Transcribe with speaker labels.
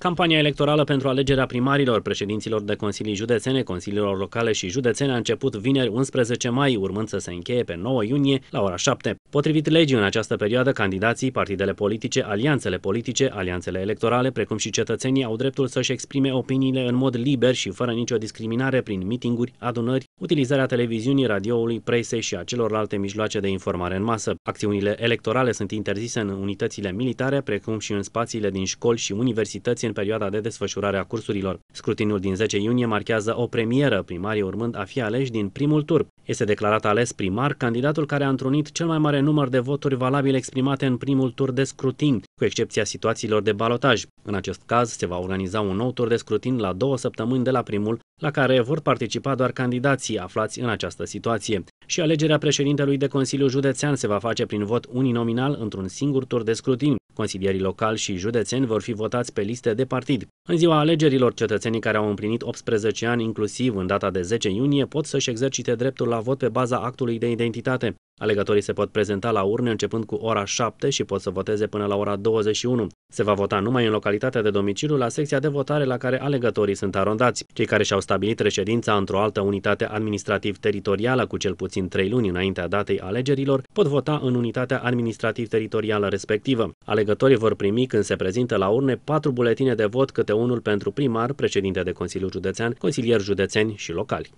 Speaker 1: Campania electorală pentru alegerea primarilor, președinților de consilii județene, consiliilor locale și județene a început vineri 11 mai, urmând să se încheie pe 9 iunie la ora 7. Potrivit legii, în această perioadă, candidații, partidele politice, alianțele politice, alianțele electorale, precum și cetățenii au dreptul să-și exprime opiniile în mod liber și fără nicio discriminare prin mitinguri, adunări, utilizarea televiziunii, radioului, presei și a celorlalte mijloace de informare în masă. Acțiunile electorale sunt interzise în unitățile militare, precum și în spațiile din școli și universități în perioada de desfășurare a cursurilor. Scrutinul din 10 iunie marchează o premieră, primarii urmând a fi aleși din primul tur. Este declarat ales primar candidatul care a întrunit cel mai mare număr de voturi valabile exprimate în primul tur de scrutin, cu excepția situațiilor de balotaj. În acest caz, se va organiza un nou tur de scrutin la două săptămâni de la primul, la care vor participa doar candidații aflați în această situație. Și alegerea președintelui de Consiliu Județean se va face prin vot uninominal într-un singur tur de scrutin, Consilierii locali și județeni vor fi votați pe liste de partid. În ziua alegerilor, cetățenii care au împlinit 18 ani, inclusiv în data de 10 iunie, pot să-și exercite dreptul la vot pe baza actului de identitate. Alegătorii se pot prezenta la urne începând cu ora 7 și pot să voteze până la ora 21. Se va vota numai în localitatea de domiciliu la secția de votare la care alegătorii sunt arondați. Cei care și-au stabilit reședința într-o altă unitate administrativ-teritorială cu cel puțin trei luni înaintea datei alegerilor pot vota în unitatea administrativ-teritorială respectivă. Alegătorii vor primi când se prezintă la urne patru buletine de vot, câte unul pentru primar, președinte de Consiliu Județean, consilier județeni și locali.